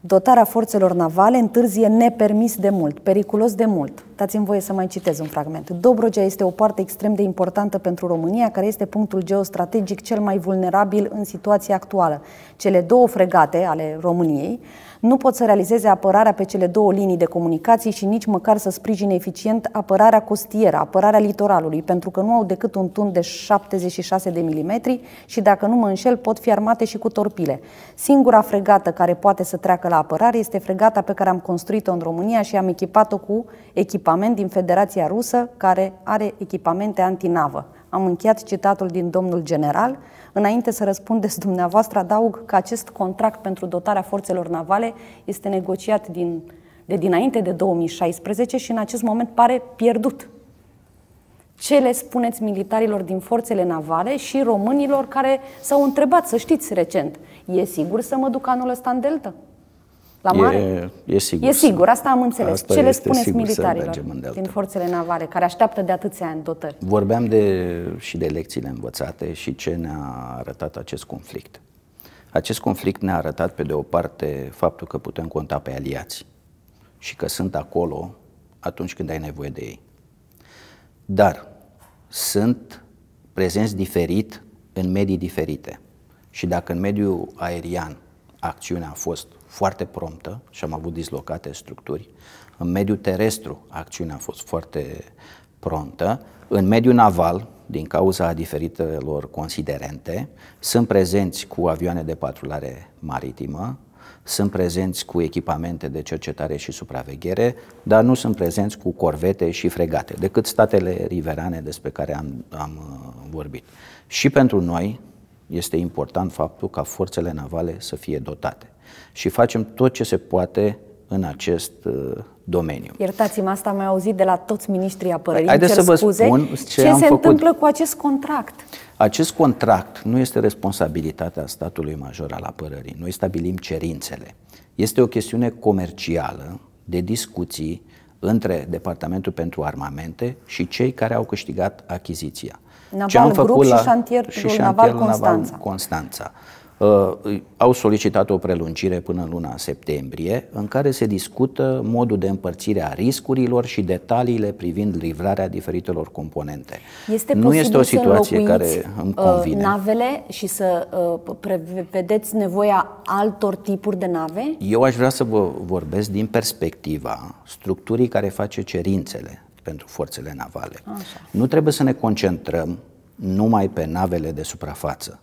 Dotarea forțelor navale întârzie nepermis de mult, periculos de mult. Dați-mi voie să mai citez un fragment. Dobrogea este o parte extrem de importantă pentru România, care este punctul geostrategic cel mai vulnerabil în situația actuală. Cele două fregate ale României nu pot să realizeze apărarea pe cele două linii de comunicații și nici măcar să sprijine eficient apărarea costieră, apărarea litoralului, pentru că nu au decât un tun de 76 de milimetri și, dacă nu mă înșel, pot fi armate și cu torpile. Singura fregată care poate să treacă la apărare este fregata pe care am construit-o în România și am echipat-o cu echipament din Federația Rusă, care are echipamente antinavă. Am încheiat citatul din domnul general. Înainte să răspundeți dumneavoastră, adaug că acest contract pentru dotarea forțelor navale este negociat din, de dinainte de 2016 și în acest moment pare pierdut. Ce le spuneți militarilor din forțele navale și românilor care s-au întrebat, să știți recent, e sigur să mă duc anul ăsta în delta? La mare? E, e sigur. E sigur, asta am înțeles. Asta Ce le spuneți militarilor din forțele navale, care așteaptă de atâția ani dotări? Vorbeam de, și de lecțiile învățate și ce ne-a arătat acest conflict. Acest conflict ne-a arătat, pe de o parte, faptul că putem conta pe aliați și că sunt acolo atunci când ai nevoie de ei. Dar sunt prezenți diferit în medii diferite. Și dacă în mediul aerian acțiunea a fost foarte promptă și am avut dislocate structuri. În mediul terestru, acțiunea a fost foarte promptă. În mediul naval, din cauza diferitelor considerente, sunt prezenți cu avioane de patrulare maritimă, sunt prezenți cu echipamente de cercetare și supraveghere, dar nu sunt prezenți cu corvete și fregate, decât statele riverane despre care am, am uh, vorbit. Și pentru noi este important faptul ca forțele navale să fie dotate și facem tot ce se poate în acest uh, domeniu. Iertați-mă, asta am auzit de la toți ministrii apărării. Haideți să vă scuze, spun ce, ce am se făcut. întâmplă cu acest contract. Acest contract nu este responsabilitatea statului major al apărării. Noi stabilim cerințele. Este o chestiune comercială de discuții între Departamentul pentru Armamente și cei care au câștigat achiziția. Naval ce am făcut Grup la, și șantier, și șantier Naval Constanța. Naval Constanța. Uh, au solicitat o prelungire până în luna septembrie, în care se discută modul de împărțire a riscurilor și detaliile privind livrarea diferitelor componente. Este nu este o situație care îmi uh, convine. navele și să uh, prevedeți nevoia altor tipuri de nave? Eu aș vrea să vă vorbesc din perspectiva structurii care face cerințele pentru forțele navale. Așa. Nu trebuie să ne concentrăm numai pe navele de suprafață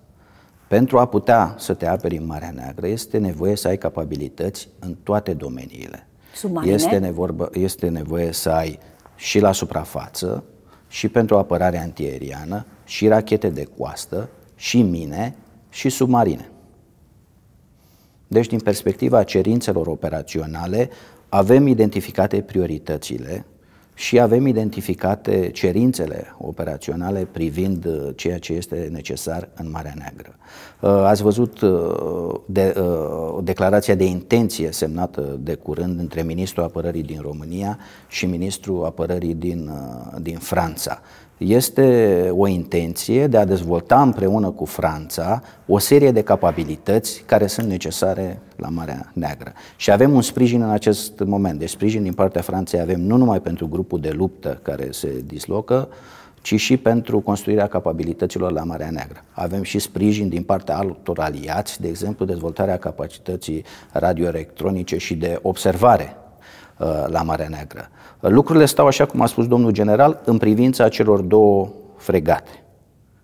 pentru a putea să te aperi în Marea Neagră, este nevoie să ai capabilități în toate domeniile. Submarine? Este, nevorbă, este nevoie să ai și la suprafață, și pentru apărare antieriană, și rachete de coastă, și mine, și submarine. Deci, din perspectiva cerințelor operaționale, avem identificate prioritățile și avem identificate cerințele operaționale privind uh, ceea ce este necesar în Marea Neagră. Uh, ați văzut uh, de, o declarație de intenție semnată de curând între Ministrul Apărării din România și Ministrul Apărării din, din Franța este o intenție de a dezvolta împreună cu Franța o serie de capabilități care sunt necesare la Marea Neagră. Și avem un sprijin în acest moment. Deci sprijin din partea Franței avem nu numai pentru grupul de luptă care se dislocă, ci și pentru construirea capabilităților la Marea Neagră. Avem și sprijin din partea altor aliați, de exemplu dezvoltarea capacității radioelectronice și de observare la Marea Neagră. Lucrurile stau așa cum a spus domnul general în privința celor două fregate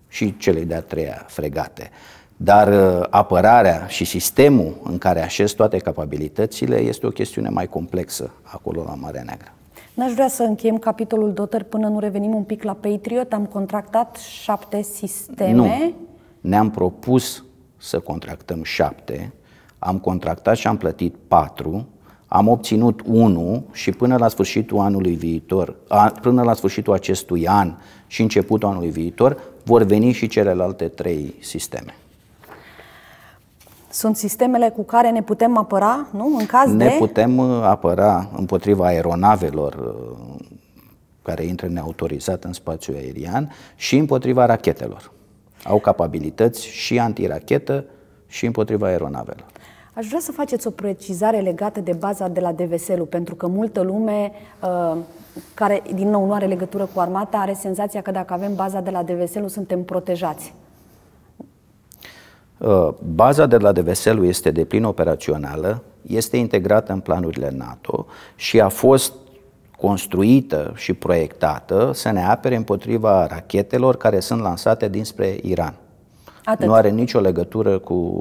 și cele de-a treia fregate. Dar uh, apărarea și sistemul în care așez toate capabilitățile este o chestiune mai complexă acolo la Marea Neagră. N-aș vrea să încheiem capitolul dotări până nu revenim un pic la Patriot. Am contractat șapte sisteme. Nu. Ne-am propus să contractăm șapte. Am contractat și am plătit patru am obținut 1 și până la sfârșitul anului viitor, a, până la sfârșitul acestui an și începutul anului viitor, vor veni și celelalte trei sisteme. Sunt sistemele cu care ne putem apăra, nu? În caz ne de... putem uh, apăra împotriva aeronavelor uh, care intră neautorizat în spațiul aerian și împotriva rachetelor. Au capabilități și antirachetă și împotriva aeronavelor. Aș vrea să faceți o precizare legată de baza de la Deveselu, pentru că multă lume uh, care, din nou, nu are legătură cu armata, are senzația că dacă avem baza de la Deveselu, suntem protejați. Uh, baza de la Deveselu este de plin operațională, este integrată în planurile NATO și a fost construită și proiectată să ne apere împotriva rachetelor care sunt lansate dinspre Iran. Atât. Nu are nicio legătură cu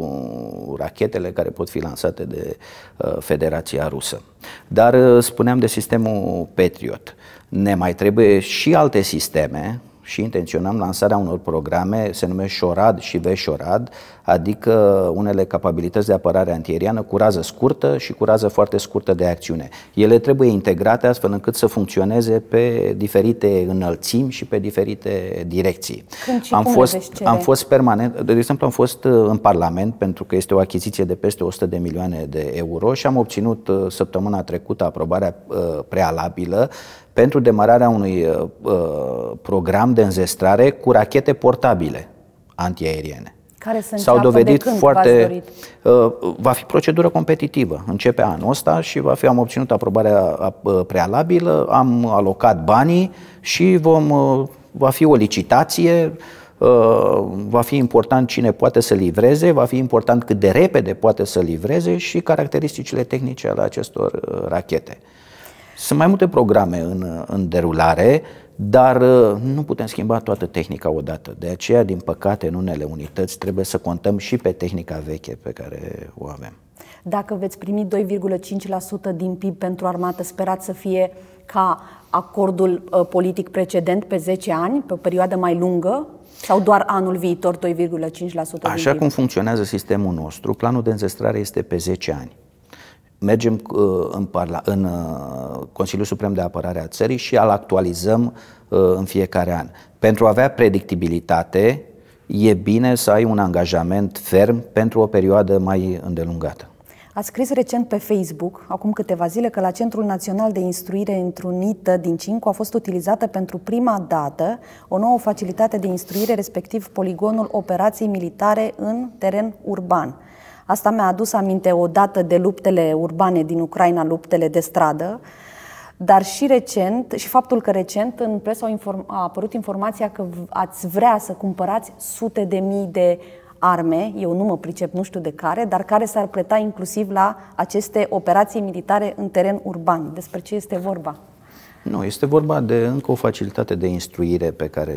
rachetele care pot fi lansate de uh, Federația Rusă. Dar uh, spuneam de sistemul Patriot. Ne mai trebuie și alte sisteme și intenționăm lansarea unor programe, se numește Șorad și Veșorad, adică unele capabilități de apărare antieriană cu rază scurtă și cu rază foarte scurtă de acțiune. Ele trebuie integrate astfel încât să funcționeze pe diferite înălțimi și pe diferite direcții. Am fost, am fost permanent, de exemplu, am fost uh, în Parlament pentru că este o achiziție de peste 100 de milioane de euro și am obținut uh, săptămâna trecută aprobarea uh, prealabilă pentru demararea unui uh, uh, program de înzestrare cu rachete portabile antiaeriene. Care se S-au dovedit de când foarte. Uh, va fi procedură competitivă. Începe anul ăsta și va fi. Am obținut aprobarea uh, prealabilă, am alocat banii și vom, uh, va fi o licitație. Uh, va fi important cine poate să livreze, va fi important cât de repede poate să livreze și caracteristicile tehnice ale acestor uh, rachete. Sunt mai multe programe în, în derulare, dar uh, nu putem schimba toată tehnica odată. De aceea, din păcate, în unele unități trebuie să contăm și pe tehnica veche pe care o avem. Dacă veți primi 2,5% din PIB pentru armată, sperați să fie ca acordul uh, politic precedent pe 10 ani, pe o perioadă mai lungă, sau doar anul viitor 2,5%? Așa cum funcționează sistemul nostru, planul de înzestrare este pe 10 ani mergem uh, în, parla- în uh, Consiliul Suprem de Apărare a țării și îl actualizăm uh, în fiecare an. Pentru a avea predictibilitate, e bine să ai un angajament ferm pentru o perioadă mai îndelungată. Ați scris recent pe Facebook, acum câteva zile, că la Centrul Național de Instruire Întrunită din Cincu a fost utilizată pentru prima dată o nouă facilitate de instruire, respectiv poligonul operației militare în teren urban. Asta mi-a adus aminte odată de luptele urbane din Ucraina, luptele de stradă, dar și recent, și faptul că recent în presă a, inform- a apărut informația că ați vrea să cumpărați sute de mii de arme, eu nu mă pricep, nu știu de care, dar care s-ar preta inclusiv la aceste operații militare în teren urban. Despre ce este vorba? Nu, este vorba de încă o facilitate de instruire pe care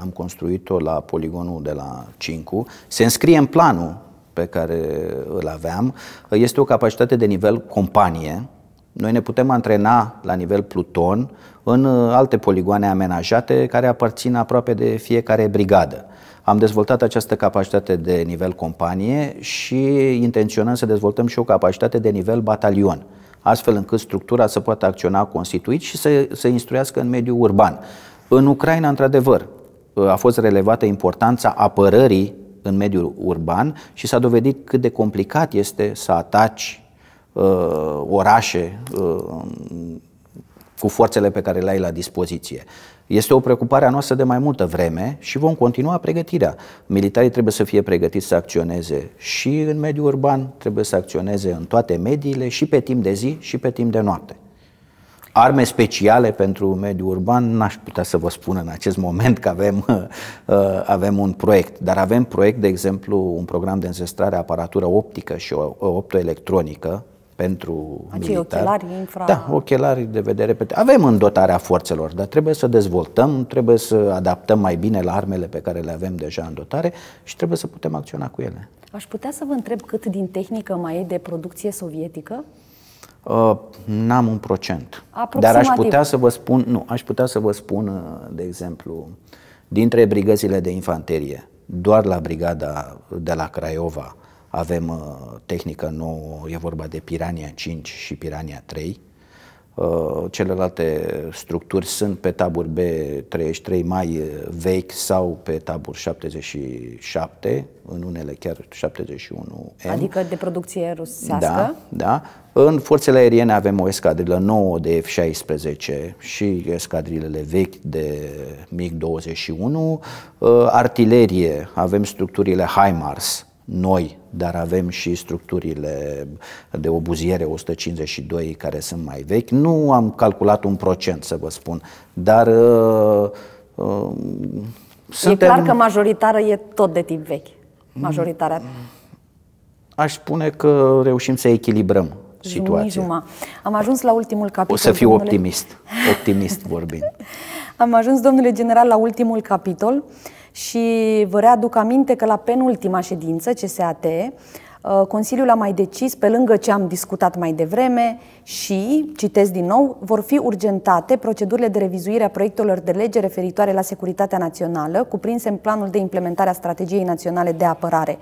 am construit-o la poligonul de la Cincu. Se înscrie în planul pe care îl aveam este o capacitate de nivel companie. Noi ne putem antrena la nivel pluton în uh, alte poligoane amenajate care aparțin aproape de fiecare brigadă. Am dezvoltat această capacitate de nivel companie și intenționăm să dezvoltăm și o capacitate de nivel batalion, astfel încât structura să poată acționa constituit și să se instruiască în mediul urban. În Ucraina, într-adevăr, uh, a fost relevată importanța apărării în mediul urban și s-a dovedit cât de complicat este să ataci uh, orașe uh, cu forțele pe care le ai la dispoziție. Este o preocupare a noastră de mai multă vreme și vom continua pregătirea. Militarii trebuie să fie pregătiți să acționeze și în mediul urban, trebuie să acționeze în toate mediile, și pe timp de zi, și pe timp de noapte arme speciale pentru mediul urban, n-aș putea să vă spun în acest moment că avem, uh, avem un proiect, dar avem proiect, de exemplu, un program de înzestrare a aparatură optică și optoelectronică pentru Acei militar. ochelari infra... Da, ochelari de vedere pe... Avem în dotarea forțelor, dar trebuie să dezvoltăm, trebuie să adaptăm mai bine la armele pe care le avem deja în dotare și trebuie să putem acționa cu ele. Aș putea să vă întreb cât din tehnică mai e de producție sovietică? Uh, n-am un procent. Dar aș putea să vă spun, nu, aș putea să vă spun, uh, de exemplu, dintre brigăzile de infanterie, doar la brigada de la Craiova avem uh, tehnică nouă, e vorba de Pirania 5 și Pirania 3, Uh, celelalte structuri sunt pe tabur B33 mai uh, vechi sau pe tabur 77, în unele chiar 71M. Adică de producție rusească? Da, da. În forțele aeriene avem o escadrilă nouă de F-16 și escadrilele vechi de MiG-21. Uh, artilerie avem structurile HIMARS, noi, dar avem și structurile de obuziere 152 care sunt mai vechi. Nu am calculat un procent, să vă spun, dar uh, uh, suntem... E clar că majoritară e tot de tip vechi, majoritatea. Mm. Aș spune că reușim să echilibrăm situația. Juma. Am ajuns la ultimul capitol. O să fiu domnule... optimist, optimist vorbind. Am ajuns, domnule general, la ultimul capitol. Uh, și vă readuc aminte că la penultima ședință CSAT, uh, Consiliul a mai decis, pe lângă ce am discutat mai devreme, și, citesc din nou, vor fi urgentate procedurile de revizuire a proiectelor de lege referitoare la securitatea națională, cuprinse în planul de implementare a strategiei naționale de apărare.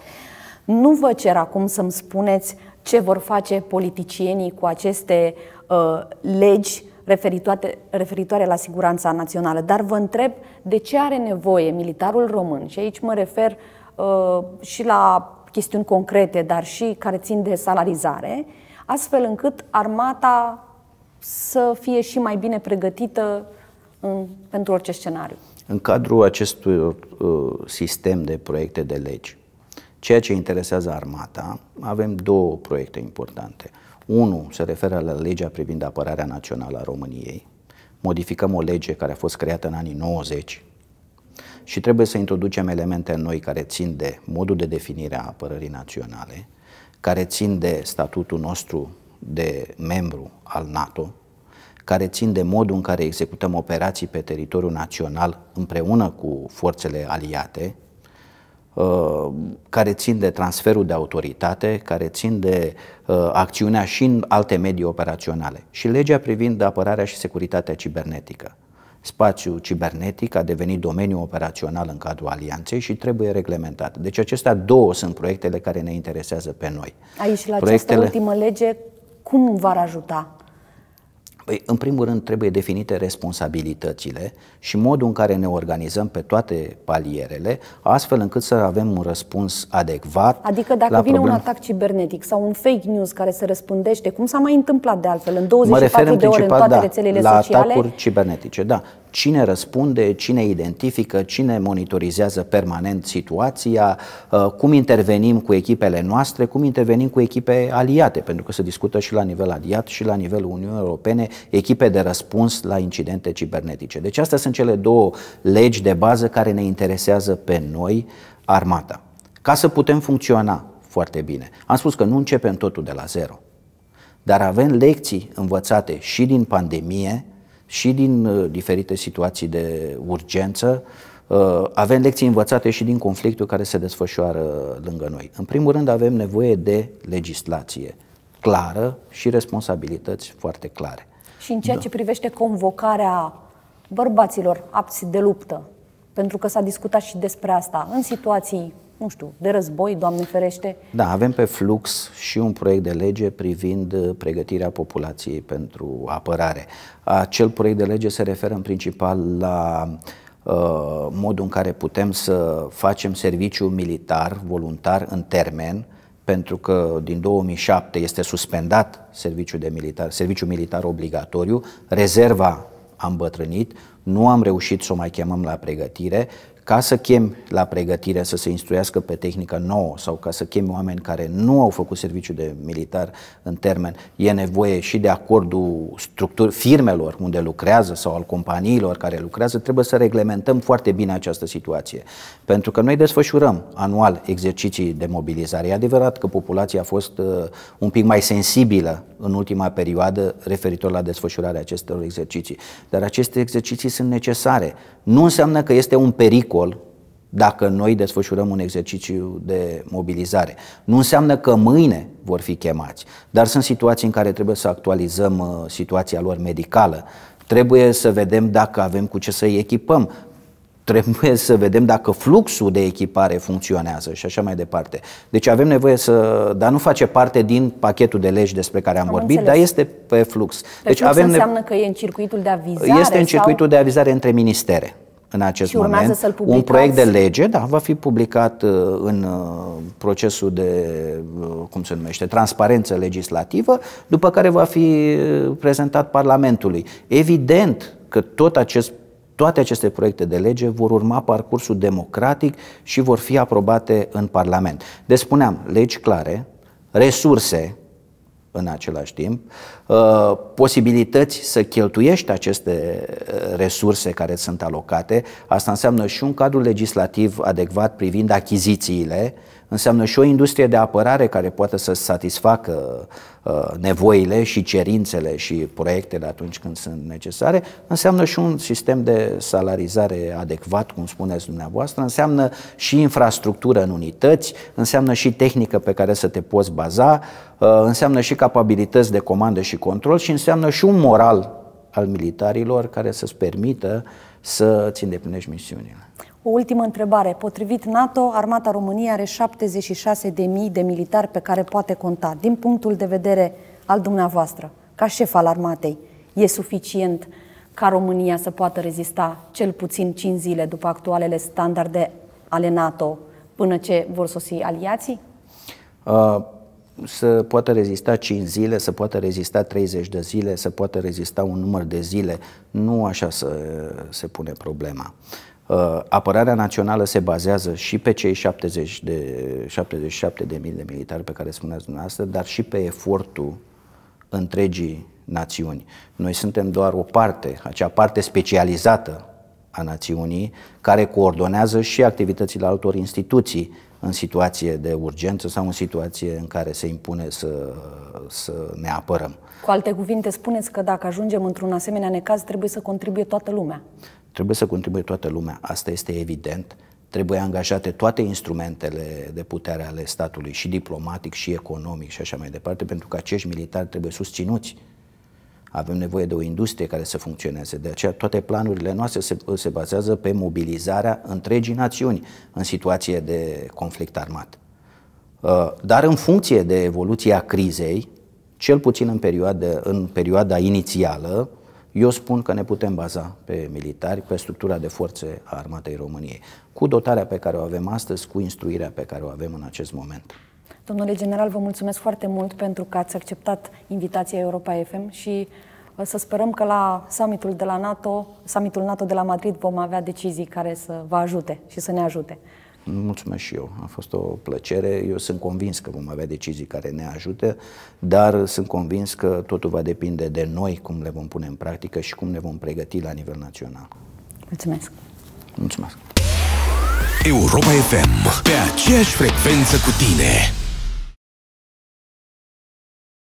Nu vă cer acum să-mi spuneți ce vor face politicienii cu aceste uh, legi referitoare, referitoare la siguranța națională, dar vă întreb de ce are nevoie militarul român, și aici mă refer uh, și la chestiuni concrete, dar și care țin de salarizare, astfel încât armata să fie și mai bine pregătită în, pentru orice scenariu. În cadrul acestui uh, sistem de proiecte de legi, Ceea ce interesează armata, avem două proiecte importante. Unul se referă la legea privind apărarea națională a României. Modificăm o lege care a fost creată în anii 90 și trebuie să introducem elemente noi care țin de modul de definire a apărării naționale, care țin de statutul nostru de membru al NATO, care țin de modul în care executăm operații pe teritoriul național împreună cu forțele aliate, care țin de transferul de autoritate, care țin de uh, acțiunea și în alte medii operaționale. Și legea privind apărarea și securitatea cibernetică. Spațiul cibernetic a devenit domeniu operațional în cadrul alianței și trebuie reglementat. Deci acestea două sunt proiectele care ne interesează pe noi. Aici, la proiectele... această ultimă lege, cum v-ar ajuta Păi, în primul rând, trebuie definite responsabilitățile și modul în care ne organizăm pe toate palierele, astfel încât să avem un răspuns adecvat. Adică, dacă la vine problem... un atac cibernetic sau un fake news care se răspândește, cum s-a mai întâmplat de altfel, în 24 mă refer în de ore în toate da, rețelele la sociale? la atacuri cibernetice, da cine răspunde, cine identifică, cine monitorizează permanent situația, uh, cum intervenim cu echipele noastre, cum intervenim cu echipe aliate, pentru că se discută și la nivel aliat și la nivelul Uniunii Europene echipe de răspuns la incidente cibernetice. Deci astea sunt cele două legi de bază care ne interesează pe noi, armata, ca să putem funcționa foarte bine. Am spus că nu începem totul de la zero, dar avem lecții învățate și din pandemie, și din uh, diferite situații de urgență, uh, avem lecții învățate și din conflictul care se desfășoară lângă noi. În primul rând avem nevoie de legislație clară și responsabilități foarte clare. Și în ceea da. ce privește convocarea bărbaților apți de luptă, pentru că s-a discutat și despre asta, în situații nu știu, de război, Doamne ferește? Da, avem pe flux și un proiect de lege privind uh, pregătirea populației pentru apărare. Acel proiect de lege se referă în principal la uh, modul în care putem să facem serviciu militar voluntar în termen, pentru că din 2007 este suspendat serviciul, de militar, serviciul militar obligatoriu, rezerva a îmbătrânit, nu am reușit să o mai chemăm la pregătire ca să chem la pregătire să se instruiască pe tehnică nouă sau ca să chem oameni care nu au făcut serviciu de militar în termen, e nevoie și de acordul structuri, firmelor unde lucrează sau al companiilor care lucrează, trebuie să reglementăm foarte bine această situație. Pentru că noi desfășurăm anual exerciții de mobilizare. E adevărat că populația a fost uh, un pic mai sensibilă în ultima perioadă referitor la desfășurarea acestor exerciții. Dar aceste exerciții sunt necesare. Nu înseamnă că este un pericol gol dacă noi desfășurăm un exercițiu de mobilizare. Nu înseamnă că mâine vor fi chemați, dar sunt situații în care trebuie să actualizăm uh, situația lor medicală. Trebuie să vedem dacă avem cu ce să-i echipăm, trebuie să vedem dacă fluxul de echipare funcționează și așa mai departe. Deci avem nevoie să, dar nu face parte din pachetul de legi despre care am, am vorbit, înțeles. dar este pe flux. Pe deci flux avem înseamnă ne... că e în circuitul de avizare? Este în circuitul sau... de avizare între ministere în acest și moment să un proiect de lege, da, va fi publicat uh, în uh, procesul de, uh, cum se numește, transparență legislativă, după care va fi prezentat Parlamentului. Evident că tot acest toate aceste proiecte de lege vor urma parcursul democratic și vor fi aprobate în Parlament. Despuneam, deci, legi clare, resurse în același timp, uh, posibilități să cheltuiești aceste uh, resurse care sunt alocate. Asta înseamnă și un cadru legislativ adecvat privind achizițiile, înseamnă și o industrie de apărare care poate să satisfacă uh, Uh, nevoile și cerințele și proiectele atunci când sunt necesare, înseamnă și un sistem de salarizare adecvat, cum spuneți dumneavoastră, înseamnă și infrastructură în unități, înseamnă și tehnică pe care să te poți baza, uh, înseamnă și capabilități de comandă și control și înseamnă și un moral al militarilor care să-ți permită să-ți îndeplinești misiunile. O ultimă întrebare. Potrivit NATO, armata României are 76.000 de militari pe care poate conta. Din punctul de vedere al dumneavoastră, ca șef al armatei, e suficient ca România să poată rezista cel puțin 5 zile după actualele standarde ale NATO până ce vor sosi aliații? Uh, să poată rezista 5 zile, să poată rezista 30 de zile, să poată rezista un număr de zile. Nu așa se, se pune problema. Uh, Uh, apărarea națională se bazează și pe cei 70 de, 77 de mii de militari pe care spuneați dumneavoastră, dar și pe efortul întregii națiuni. Noi suntem doar o parte, acea parte specializată a națiunii, care coordonează și activitățile altor instituții în situație de urgență sau în situație în care se impune să, să ne apărăm. Cu alte cuvinte, spuneți că dacă ajungem într-un asemenea necaz, trebuie să contribuie toată lumea. Trebuie să contribuie toată lumea, asta este evident. Trebuie angajate toate instrumentele de putere ale statului, și diplomatic, și economic, și așa mai departe, pentru că acești militari trebuie susținuți. Avem nevoie de o industrie care să funcționeze. De aceea, toate planurile noastre se, se bazează pe mobilizarea întregii națiuni în situație de conflict armat. Uh, dar, în funcție de evoluția crizei, cel puțin în perioada, în perioada inițială, eu spun că ne putem baza pe militari, pe structura de forțe a Armatei României, cu dotarea pe care o avem astăzi, cu instruirea pe care o avem în acest moment. Domnule general, vă mulțumesc foarte mult pentru că ați acceptat invitația Europa FM și uh, să sperăm că la summitul de la NATO, summitul NATO de la Madrid vom avea decizii care să vă ajute și să ne ajute. Mulțumesc și eu, a fost o plăcere. Eu sunt convins că vom avea decizii care ne ajută, dar sunt convins că totul va depinde de noi cum le vom pune în practică și cum ne vom pregăti la nivel național. Mulțumesc! Mulțumesc! Europa FM, pe aceeași frecvență cu tine!